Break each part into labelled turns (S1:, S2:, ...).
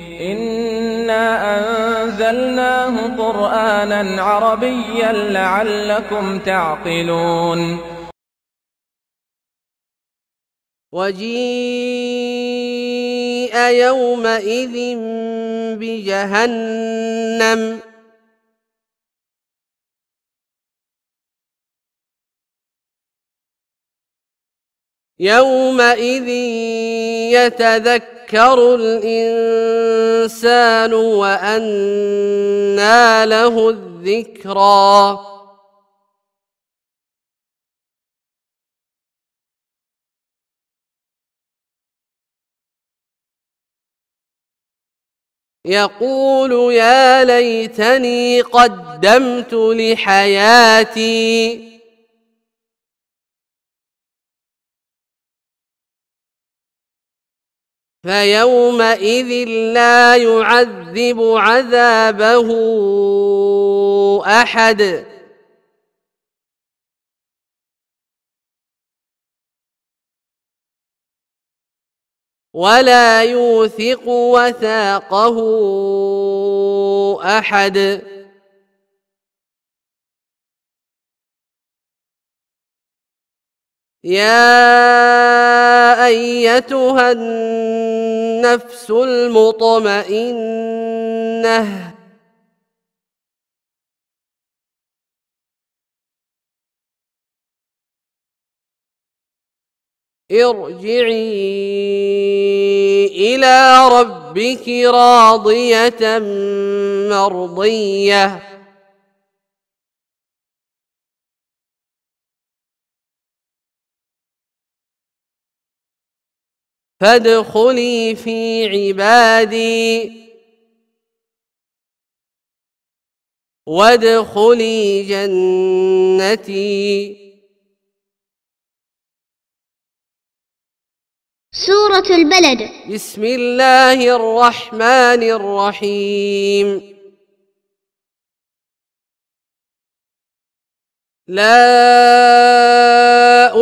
S1: إنا أنزلناه قرآنا عربيا لعلكم تعقلون وجيء يومئذ بجهنم يومئذ يتذكر الانسان وانى له الذكرى يقول يا ليتني قدمت لحياتي فيومئذ لا يعذب عذابه احد ولا يوثق وثاقه احد يا ايتها الناس النفس المطمئنه ارجعي الى ربك راضيه مرضيه فادخلي في عبادي وادخلي جنتي سورة البلد بسم الله الرحمن الرحيم لا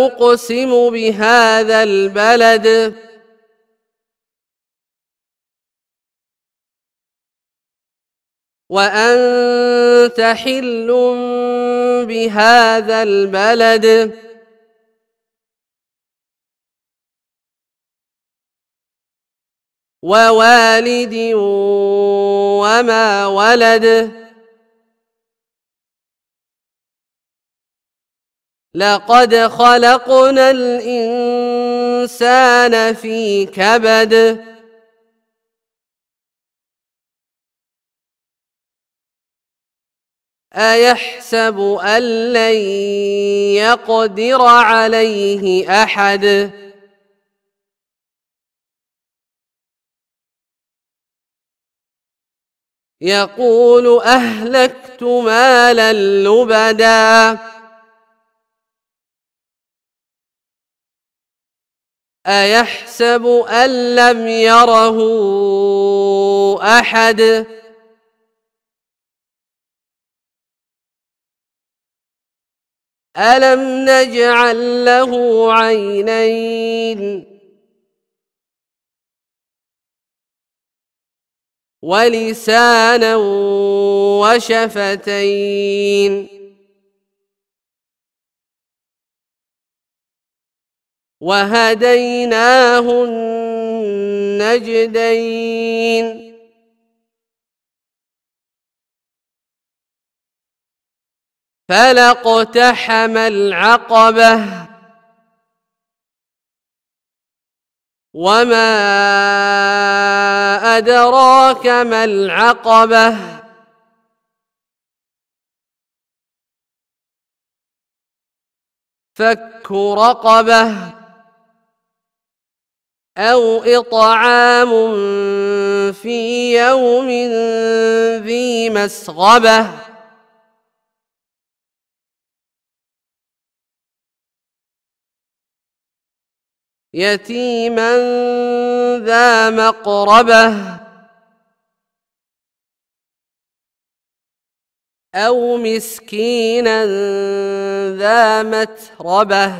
S1: أقسم بهذا البلد وأنت حل بهذا البلد ووالد وما ولد لقد خلقنا الإنسان في كبد ايحسب ان لن يقدر عليه احد يقول اهلكت مالا لبدا ايحسب ان لم يره احد ألم نجعل له عينين ولسانا وشفتين وهديناه النجدين فلا اقتحم العقبه وما ادراك ما العقبه فك رقبه او اطعام في يوم ذي مسغبه يتيما ذا مقربه او مسكينا ذا متربه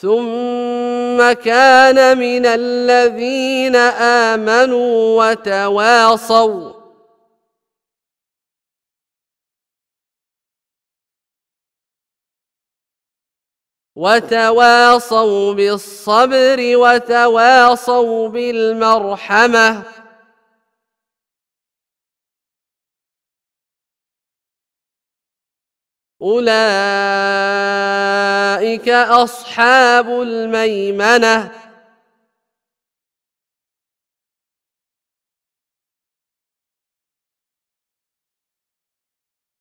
S1: ثم كان من الذين امنوا وتواصوا وتواصوا بالصبر وتواصوا بالمرحمه اولئك اصحاب الميمنه